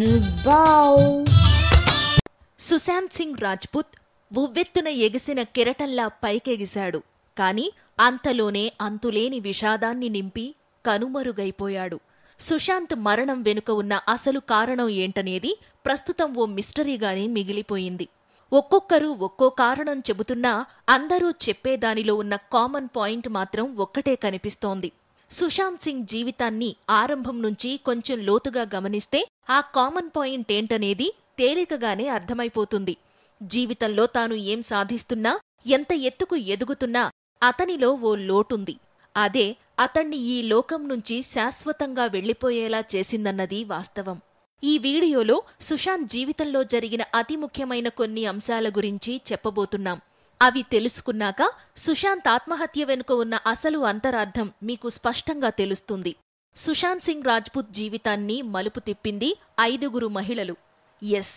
news బావ్ సుశాంత్ సింగ్ రాజ్పుత్ ఉవ్వెత్తున ఎగిసిన కిరటల్లా పైకెగిశాడు కాని అంతలోనే అంతులేని విషాదాన్ని నింపి కనుమరుగైపోయాడు సుశాంత్ మరణం వెనుక ఉన్న అసలు కారణం ఏంటనేది ప్రస్తుతం ఓ మిస్టరీగానే మిగిలిపోయింది ఒక్కొక్కరు ఒక్కో కారణం చెబుతున్నా అందరూ చెప్పేదానిలో ఉన్న కామన్ పాయింట్ మాత్రం ఒక్కటే కనిపిస్తోంది సుశాంత్ సింగ్ జీవితాన్ని ఆరంభం నుంచి కొంచెం లోతుగా గమనిస్తే ఆ కామన్ పాయింట్ ఏంటనేది తేలికగానే అర్థమైపోతుంది జీవితంలో తాను ఏం సాధిస్తున్నా ఎంత ఎత్తుకు ఎదుగుతున్నా అతనిలో ఓ లోటుంది అదే అతణ్ణి ఈ లోకం నుంచి శాశ్వతంగా వెళ్లిపోయేలా చేసిందన్నది వాస్తవం ఈ వీడియోలో సుశాంత్ జీవితంలో జరిగిన అతి ముఖ్యమైన కొన్ని అంశాల గురించి చెప్పబోతున్నాం అవి తెలుసుకున్నాక సుశాంత్ ఆత్మహత్య వెనుక ఉన్న అసలు అంతరార్థం మీకు స్పష్టంగా తెలుస్తుంది సుశాంత్ సింగ్ రాజ్పుత్ జీవితాన్ని మలుపు తిప్పింది ఐదుగురు మహిళలు ఎస్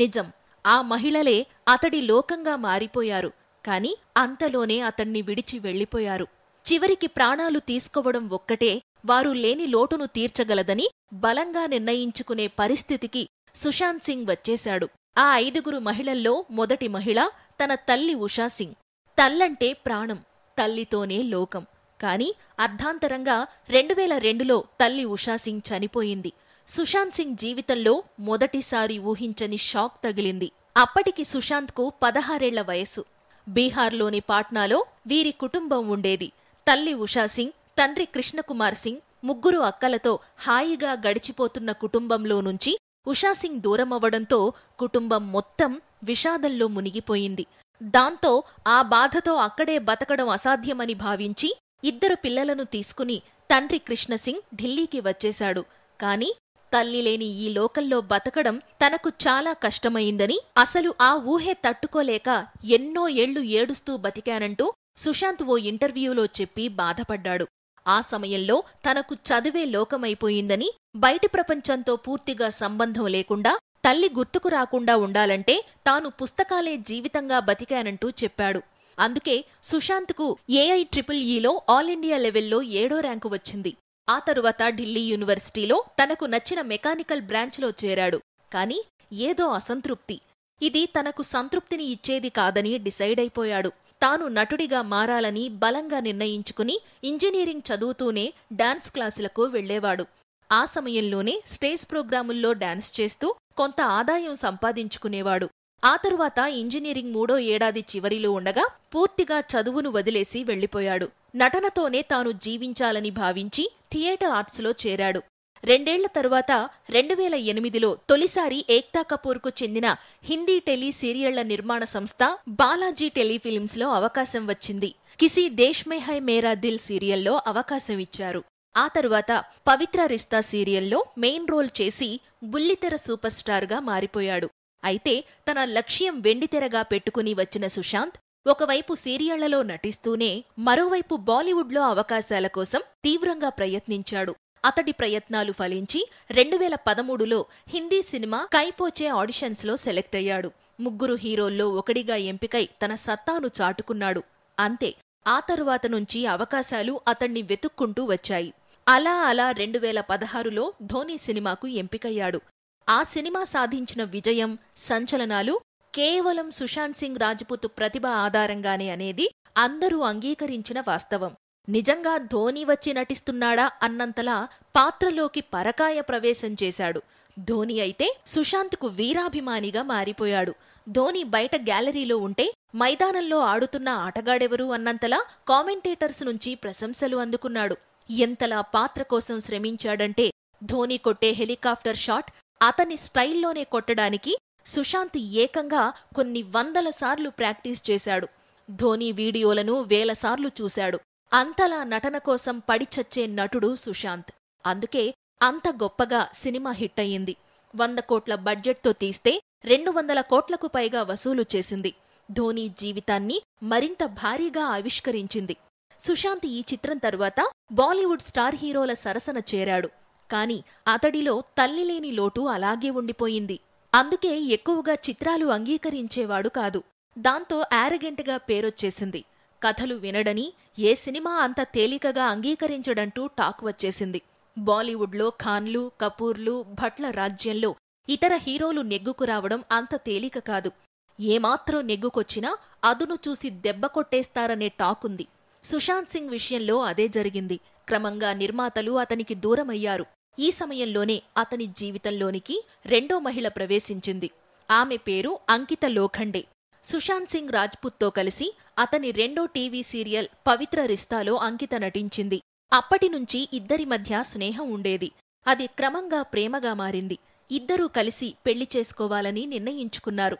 నిజం ఆ మహిళలే అతడి లోకంగా మారిపోయారు కాని అంతలోనే అతణ్ణి విడిచి వెళ్లిపోయారు చివరికి ప్రాణాలు తీసుకోవడం ఒక్కటే వారు లేని లోటును తీర్చగలదని బలంగా నిర్ణయించుకునే పరిస్థితికి సుశాంత్ సింగ్ వచ్చేశాడు ఆ ఐదుగురు మహిళల్లో మొదటి మహిళ తన తల్లి ఉషాసింగ్ తల్లంటే ప్రాణం తల్లితోనే లోకం కాని అర్ధాంతరంగా రెండు వేల రెండులో తల్లి ఉషాసింగ్ చనిపోయింది సుశాంత్ సింగ్ జీవితంలో మొదటిసారి ఊహించని షాక్ తగిలింది అప్పటికి సుశాంత్కు పదహారేళ్ల వయసు బీహార్లోని పాట్నాలో వీరి కుటుంబం ఉండేది తల్లి ఉషాసింగ్ తండ్రి కృష్ణకుమార్ సింగ్ ముగ్గురు అక్కలతో హాయిగా గడిచిపోతున్న కుటుంబంలో నుంచి ఉషాసింగ్ దూరమవ్వడంతో కుటుంబం మొత్తం విషాదంలో మునిగిపోయింది దాంతో ఆ బాధతో అక్కడే బతకడం అసాధ్యమని భావించి ఇద్దరు పిల్లలను తీసుకుని తండ్రి కృష్ణసింగ్ ఢిల్లీకి వచ్చేశాడు కాని తల్లి లేని ఈ లోకల్లో బతకడం తనకు చాలా కష్టమైందని అసలు ఆ ఊహే తట్టుకోలేక ఎన్నో ఏళ్లు ఏడుస్తూ బతికానంటూ సుశాంత్ ఓ ఇంటర్వ్యూలో చెప్పి బాధపడ్డాడు ఆ సమయంలో తనకు చదివే లోకమైపోయిందని బయటి ప్రపంచంతో పూర్తిగా సంబంధం లేకుండా తల్లి గుర్తుకు రాకుండా ఉండాలంటే తాను పుస్తకాలే జీవితంగా బతికానంటూ చెప్పాడు అందుకే సుశాంత్కు ఏఐ ట్రిపుల్ ఈలో ఆల్ ఇండియా లెవెల్లో ఏడో ర్యాంకు వచ్చింది ఆ తరువాత ఢిల్లీ యూనివర్సిటీలో తనకు నచ్చిన మెకానికల్ బ్రాంచ్లో చేరాడు కాని ఏదో అసంతృప్తి ఇది తనకు సంతృప్తిని ఇచ్చేది కాదని డిసైడ్ అయిపోయాడు తాను నటుడిగా మారాలని బలంగా నిర్ణయించుకుని ఇంజనీరింగ్ చదువుతూనే డాన్స్ క్లాసులకు వెళ్లేవాడు ఆ సమయంలోనే స్టేజ్ ప్రోగ్రాముల్లో డాన్స్ చేస్తూ కొంత ఆదాయం సంపాదించుకునేవాడు ఆ తరువాత ఇంజనీరింగ్ మూడో ఏడాది చివరిలో ఉండగా పూర్తిగా చదువును వదిలేసి వెళ్లిపోయాడు నటనతోనే తాను జీవించాలని భావించి థియేటర్ ఆర్ట్స్లో చేరాడు రెండేళ్ల తరువాత రెండు వేల ఎనిమిదిలో తొలిసారి ఏక్తా కపూర్కు చెందిన హిందీ టెలి సీరియళ్ల నిర్మాణ సంస్థ బాలాజీ టెలిఫిల్మ్స్లో అవకాశం వచ్చింది కిసి దేశ్మే హై మేరా దిల్ సీరియల్లో అవకాశం ఇచ్చారు ఆ తరువాత పవిత్ర రిస్తా సీరియల్లో మెయిన్ రోల్ చేసి బుల్లితెర సూపర్ స్టార్గా మారిపోయాడు అయితే తన లక్ష్యం వెండితెరగా పెట్టుకుని వచ్చిన సుశాంత్ ఒకవైపు సీరియళ్లలో నటిస్తూనే మరోవైపు బాలీవుడ్లో అవకాశాల కోసం తీవ్రంగా ప్రయత్నించాడు అతడి ప్రయత్నాలు ఫలించి రెండు వేల పదమూడులో హిందీ సినిమా కైపోచే ఆడిషన్స్లో సెలెక్ట్ అయ్యాడు ముగ్గురు హీరోల్లో ఒకడిగా ఎంపికై తన సత్తాను చాటుకున్నాడు అంతే ఆ తరువాత నుంచి అవకాశాలు అతణ్ణి వెతుక్కుంటూ వచ్చాయి అలా అలా రెండు వేల పదహారులో ధోని సినిమాకు ఎంపికయ్యాడు ఆ సినిమా సాధించిన విజయం సంచలనాలు కేవలం సుశాంత్ సింగ్ రాజ్పుత్ ప్రతిభ ఆధారంగానే అనేది అందరూ అంగీకరించిన వాస్తవం నిజంగా ధోని వచ్చి నటిస్తున్నాడా అన్నంతలా పాత్రలోకి పరకాయ ప్రవేశం చేశాడు ధోని అయితే సుశాంత్కు వీరాభిమానిగా మారిపోయాడు ధోని బయట గ్యాలరీలో ఉంటే మైదానంలో ఆడుతున్న ఆటగాడెవరు అన్నంతలా కామెంటేటర్స్ నుంచి ప్రశంసలు అందుకున్నాడు ఎంతలా పాత్ర కోసం శ్రమించాడంటే ధోని కొట్టే హెలికాప్టర్ షాట్ అతని స్టైల్లోనే కొట్టడానికి సుశాంత్ ఏకంగా కొన్ని వందల సార్లు ప్రాక్టీస్ చేశాడు ధోని వీడియోలను వేలసార్లు చూశాడు అంతలా నటన కోసం పడిచచ్చే నటుడు సుశాంత్ అందుకే అంత గొప్పగా సినిమా హిట్ అయ్యింది వంద కోట్ల బడ్జెట్తో తీస్తే రెండు వందల కోట్లకు పైగా వసూలు చేసింది ధోని జీవితాన్ని మరింత భారీగా ఆవిష్కరించింది సుశాంత్ ఈ చిత్రం తరువాత బాలీవుడ్ స్టార్ హీరోల సరసన చేరాడు కాని అతడిలో తల్లి లేని లోటు అలాగే ఉండిపోయింది అందుకే ఎక్కువగా చిత్రాలు అంగీకరించేవాడు కాదు దాంతో యారగెంట్గా పేరొచ్చేసింది కథలు వినడని ఏ సినిమా అంత తేలికగా అంగీకరించడంటూ టాక్ వచ్చేసింది బాలీవుడ్లో ఖాన్లు కపూర్లు భట్ల రాజ్యంలో ఇతర హీరోలు నెగ్గుకు రావడం అంత తేలిక కాదు ఏమాత్రం నెగ్గుకొచ్చినా అదును చూసి దెబ్బ కొట్టేస్తారనే టాకుంది సుశాంత్ సింగ్ విషయంలో అదే జరిగింది క్రమంగా నిర్మాతలు అతనికి దూరమయ్యారు ఈ సమయంలోనే అతని జీవితంలోనికి రెండో మహిళ ప్రవేశించింది ఆమె పేరు అంకిత లోఖండే సుశాంత్ సింగ్ రాజ్పుత్తో కలిసి అతని రెండో టీవీ సీరియల్ పవిత్ర రిస్తాలో అంకిత నటించింది అప్పటి నుంచి ఇద్దరి మధ్య స్నేహం ఉండేది అది క్రమంగా ప్రేమగా మారింది ఇద్దరూ కలిసి పెళ్లి చేసుకోవాలని నిర్ణయించుకున్నారు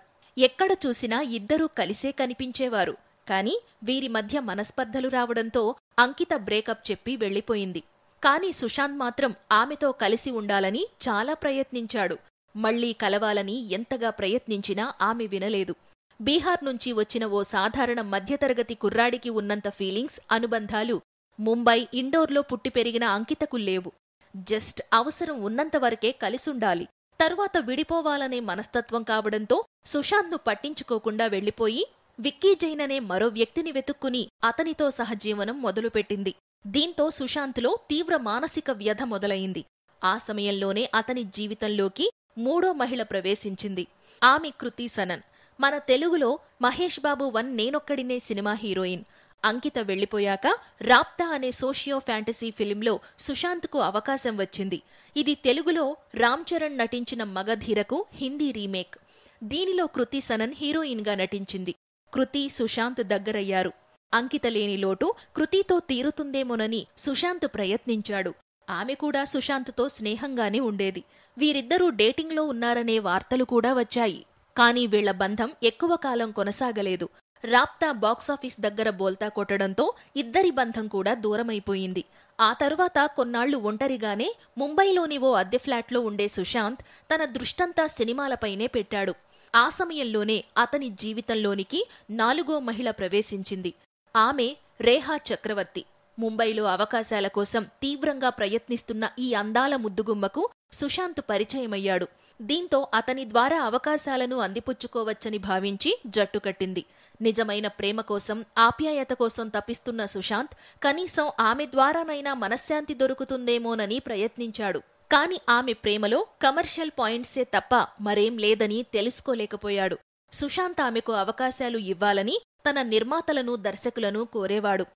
ఎక్కడ చూసినా ఇద్దరూ కలిసే కనిపించేవారు కాని వీరి మధ్య మనస్పర్ధలు రావడంతో అంకిత బ్రేకప్ చెప్పి వెళ్లిపోయింది కాని సుశాంత్ మాత్రం ఆమెతో కలిసి ఉండాలని చాలా ప్రయత్నించాడు మళ్లీ కలవాలని ఎంతగా ప్రయత్నించినా ఆమె వినలేదు బీహార్ నుంచి వచ్చిన ఓ సాధారణ మధ్యతరగతి కుర్రాడికి ఉన్నంత ఫీలింగ్స్ అనుబంధాలు ముంబై ఇండోర్లో పుట్టి పెరిగిన అంకితకు లేవు జస్ట్ అవసరం ఉన్నంతవరకే కలిసుండాలి తరువాత విడిపోవాలనే మనస్తత్వం కావడంతో సుశాంత్ను పట్టించుకోకుండా వెళ్లిపోయి విక్కీ జైన్ అనే మరో వ్యక్తిని వెతుక్కుని అతనితో సహజీవనం మొదలుపెట్టింది దీంతో సుశాంత్లో తీవ్ర మానసిక వ్యధ మొదలైంది ఆ సమయంలోనే అతని జీవితంలోకి మూడో మహిళ ప్రవేశించింది ఆమె కృతి సనన్ మన తెలుగులో మహేష్ బాబు వన్ నేనొక్కడినే సినిమా హీరోయిన్ అంకిత వెళ్లిపోయాక రాప్తా అనే సోషియో ఫ్యాంటసీ ఫిలింలో సుశాంత్కు అవకాశం వచ్చింది ఇది తెలుగులో రామ్ చరణ్ నటించిన మగధీరకు హిందీ రీమేక్ దీనిలో కృతి సనన్ హీరోయిన్గా నటించింది కృతి సుశాంత్ దగ్గరయ్యారు అంకిత లేని లోటు కృతితో తీరుతుందేమోనని సుశాంత్ ప్రయత్నించాడు ఆమె కూడా సుశాంత్తో స్నేహంగానే ఉండేది వీరిద్దరూ డేటింగ్లో ఉన్నారనే వార్తలు కూడా వచ్చాయి కానీ వీళ్ల బంధం ఎక్కువ కాలం కొనసాగలేదు రాప్తా బాక్సాఫీస్ దగ్గర బోల్తా కొట్టడంతో ఇద్దరి బంధం కూడా దూరమైపోయింది ఆ తరువాత కొన్నాళ్లు ఒంటరిగానే ముంబైలోని ఓ అద్దె ఫ్లాట్లో ఉండే సుశాంత్ తన దృష్టంతా సినిమాలపైనే పెట్టాడు ఆ సమయంలోనే అతని జీవితంలోనికి నాలుగో మహిళ ప్రవేశించింది ఆమె రేహా చక్రవర్తి ముంబైలో అవకాశాల కోసం తీవ్రంగా ప్రయత్నిస్తున్న ఈ అందాల ముద్దుగుమ్మకు సుశాంత్ పరిచయమయ్యాడు దీంతో అతని ద్వారా అవకాశాలను అందిపుచ్చుకోవచ్చని భావించి జట్టు కట్టింది నిజమైన ప్రేమ కోసం ఆప్యాయత కోసం తపిస్తున్న సుశాంత్ కనీసం ఆమె ద్వారానైనా మనశ్శాంతి దొరుకుతుందేమోనని ప్రయత్నించాడు కాని ఆమె ప్రేమలో కమర్షియల్ పాయింట్సే తప్ప మరేం లేదని తెలుసుకోలేకపోయాడు సుశాంత్ ఆమెకు అవకాశాలు ఇవ్వాలని తన నిర్మాతలను దర్శకులను కోరేవాడు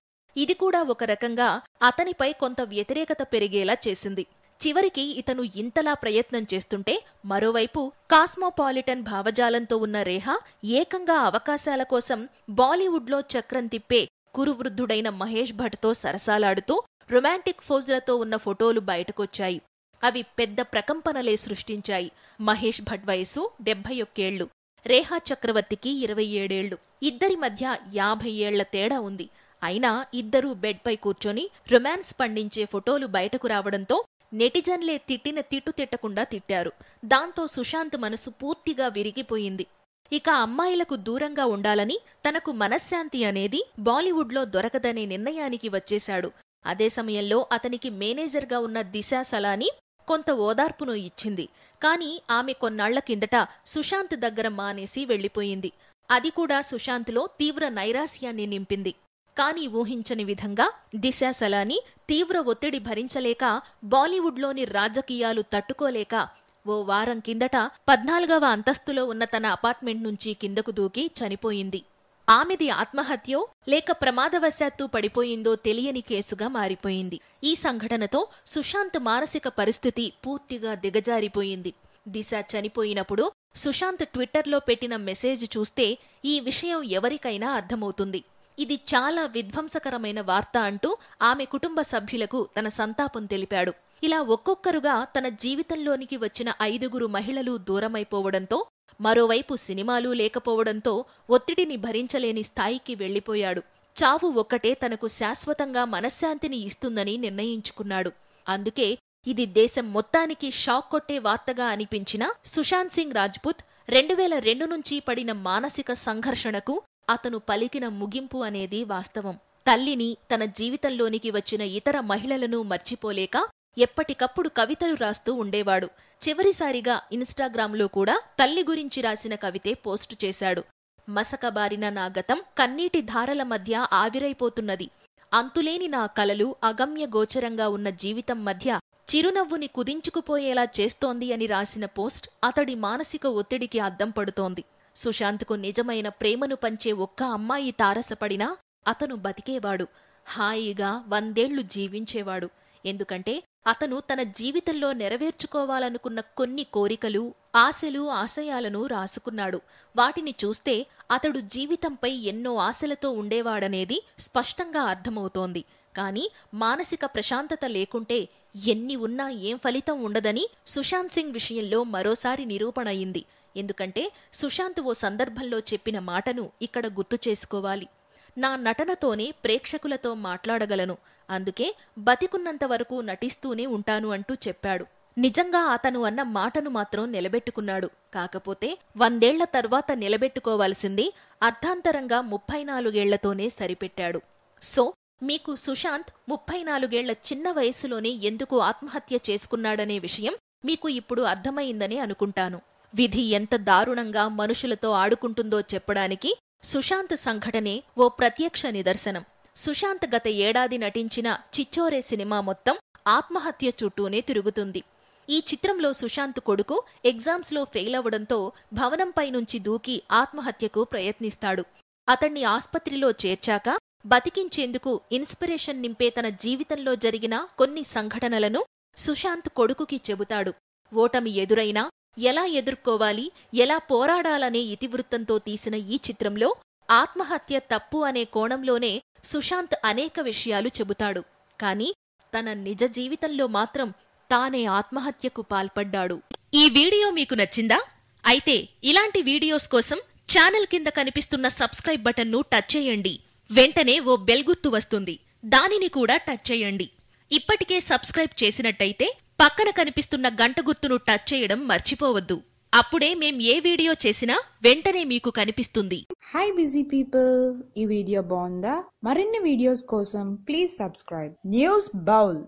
ఇది కూడా ఒక రకంగా అతనిపై కొంత వ్యతిరేకత పెరిగేలా చేసింది చివరికి ఇతను ఇంతలా ప్రయత్నం చేస్తుంటే మరోవైపు కాస్మోపాలిటన్ భావజాలంతో ఉన్న రేహా ఏకంగా అవకాశాల కోసం బాలీవుడ్లో చక్రం తిప్పే కురువృద్ధుడైన మహేష్ భట్తో సరసాలాడుతూ రొమాంటిక్ ఫోజులతో ఉన్న ఫోటోలు బయటకొచ్చాయి అవి పెద్ద ప్రకంపనలే సృష్టించాయి మహేష్ భట్ వయసు డెబ్బై ఒక్కేళ్లు రేహా చక్రవర్తికి ఇరవై ఏడేళ్లు ఇద్దరి మధ్య యాభై ఏళ్ల తేడా ఉంది అయినా ఇద్దరూ బెడ్పై కూర్చొని రొమాన్స్ పండించే ఫోటోలు బయటకు రావడంతో నెటిజన్లే తిట్టిన తిట్టు తిట్టకుండా తిట్టారు దాంతో సుశాంత్ మనసు పూర్తిగా విరిగిపోయింది ఇక అమ్మాయిలకు దూరంగా ఉండాలని తనకు మనశ్శాంతి అనేది బాలీవుడ్లో దొరకదనే నిర్ణయానికి వచ్చేశాడు అదే సమయంలో అతనికి మేనేజర్గా ఉన్న దిశా సలాని కొంత ఓదార్పును ఇచ్చింది కాని ఆమె కొన్నాళ్ల కిందట సుశాంత్ దగ్గర మానేసి వెళ్లిపోయింది అది కూడా సుశాంత్లో తీవ్ర నైరాస్యాన్ని నింపింది కానీ ఊహించని విధంగా దిశ సలాని తీవ్ర ఒత్తిడి భరించలేక బాలీవుడ్లోని రాజకీయాలు తట్టుకోలేక ఓ వారం కిందట పద్నాలుగవ అంతస్తులో ఉన్న తన అపార్ట్మెంట్ నుంచి కిందకు దూకి చనిపోయింది ఆమెది ఆత్మహత్యో లేక ప్రమాదవశాత్తు పడిపోయిందో తెలియని కేసుగా మారిపోయింది ఈ సంఘటనతో సుశాంత్ మానసిక పరిస్థితి పూర్తిగా దిగజారిపోయింది దిశ చనిపోయినప్పుడు సుశాంత్ ట్విట్టర్లో పెట్టిన మెసేజ్ చూస్తే ఈ విషయం ఎవరికైనా అర్థమవుతుంది ఇది చాలా విధ్వంసకరమైన వార్త అంటూ ఆమె కుటుంబ సభ్యులకు తన సంతాపం తెలిపాడు ఇలా ఒక్కొక్కరుగా తన జీవితంలోనికి వచ్చిన ఐదుగురు మహిళలు దూరమైపోవడంతో మరోవైపు సినిమాలు లేకపోవడంతో ఒత్తిడిని భరించలేని స్థాయికి వెళ్లిపోయాడు చావు ఒక్కటే తనకు శాశ్వతంగా మనశ్శాంతిని ఇస్తుందని నిర్ణయించుకున్నాడు అందుకే ఇది దేశం మొత్తానికి షాక్ కొట్టే వార్తగా అనిపించిన సుశాంత్ సింగ్ రాజ్పుత్ రెండు వేల రెండు నుంచి పడిన మానసిక సంఘర్షణకు అతను పలికిన ముగింపు అనేది వాస్తవం తల్లిని తన జీవితంలోనికి వచ్చిన ఇతర మహిళలను మర్చిపోలేక ఎప్పటికప్పుడు కవితలు రాస్తూ ఉండేవాడు చివరిసారిగా ఇన్స్టాగ్రామ్లో కూడా తల్లి గురించి రాసిన కవితే పోస్టు చేశాడు మసకబారిన నా గతం కన్నీటి ధారల మధ్య ఆవిరైపోతున్నది అంతులేని నా కలలు అగమ్య గోచరంగా ఉన్న జీవితం మధ్య చిరునవ్వుని కుదించుకుపోయేలా చేస్తోంది అని రాసిన పోస్ట్ అతడి మానసిక ఒత్తిడికి అద్దం పడుతోంది సుశాంత్కు నిజమైన ప్రేమను పంచే ఒక్క అమ్మాయి తారసపడినా అతను బతికేవాడు హాయిగా వందేళ్లు జీవించేవాడు ఎందుకంటే అతను తన జీవితంలో నెరవేర్చుకోవాలనుకున్న కొన్ని కోరికలు ఆశలు ఆశయాలను రాసుకున్నాడు వాటిని చూస్తే అతడు జీవితంపై ఎన్నో ఆశలతో ఉండేవాడనేది స్పష్టంగా అర్థమవుతోంది కాని మానసిక ప్రశాంతత లేకుంటే ఎన్ని ఉన్నా ఏం ఫలితం ఉండదని సుశాంత్ సింగ్ విషయంలో మరోసారి నిరూపణ అయింది ఎందుకంటే సుశాంత్ ఓ సందర్భంలో చెప్పిన మాటను ఇక్కడ గుర్తు చేసుకోవాలి నా నటనతోనే ప్రేక్షకులతో మాట్లాడగలను అందుకే బతికున్నంత వరకు నటిస్తూనే ఉంటాను అంటూ చెప్పాడు నిజంగా అతను అన్న మాటను మాత్రం నిలబెట్టుకున్నాడు కాకపోతే వందేళ్ల తర్వాత నిలబెట్టుకోవాల్సింది అర్ధాంతరంగా ముప్పై నాలుగేళ్లతోనే సరిపెట్టాడు సో మీకు సుశాంత్ ముప్పై నాలుగేళ్ల చిన్న వయసులోనే ఎందుకు ఆత్మహత్య చేసుకున్నాడనే విషయం మీకు ఇప్పుడు అర్థమైందని అనుకుంటాను విధి ఎంత దారుణంగా మనుషులతో ఆడుకుంటుందో చెప్పడానికి సుశాంత్ సంఘటనే ఓ ప్రత్యక్ష నిదర్శనం సుశాంత్ గత ఏడాది నటించిన చిచ్చోరే సినిమా మొత్తం ఆత్మహత్య చుట్టూనే తిరుగుతుంది ఈ చిత్రంలో సుశాంత్ కొడుకు ఎగ్జామ్స్లో ఫెయిల్ అవడంతో భవనంపై నుంచి దూకి ఆత్మహత్యకు ప్రయత్నిస్తాడు అతణ్ణి ఆస్పత్రిలో చేర్చాక బతికించేందుకు ఇన్స్పిరేషన్ నింపే తన జీవితంలో జరిగిన కొన్ని సంఘటనలను సుశాంత్ కొడుకుకి చెబుతాడు ఓటమి ఎదురైనా ఎలా ఎదుర్కోవాలి ఎలా పోరాడాలనే ఇతివృత్తంతో తీసిన ఈ చిత్రంలో ఆత్మహత్య తప్పు అనే కోణంలోనే సుశాంత్ అనేక విషయాలు చెబుతాడు కాని తన నిజ జీవితంలో మాత్రం తానే ఆత్మహత్యకు పాల్పడ్డాడు ఈ వీడియో మీకు నచ్చిందా అయితే ఇలాంటి వీడియోస్ కోసం ఛానల్ కింద కనిపిస్తున్న సబ్స్క్రైబ్ బటన్ను టచ్ చేయండి వెంటనే ఓ బెల్ గుర్తు వస్తుంది దానిని కూడా టచ్ చేయండి ఇప్పటికే సబ్స్క్రైబ్ చేసినట్టయితే పక్కన కనిపిస్తున్న గంట గుర్తును టచ్ చేయడం మర్చిపోవద్దు అప్పుడే మేం ఏ వీడియో చేసినా వెంటనే మీకు కనిపిస్తుంది హాయ్ బిజీ పీపుల్ ఈ వీడియో బాగుందా మరిన్ని వీడియోస్ కోసం ప్లీజ్ సబ్స్క్రైబ్ న్యూస్ బౌల్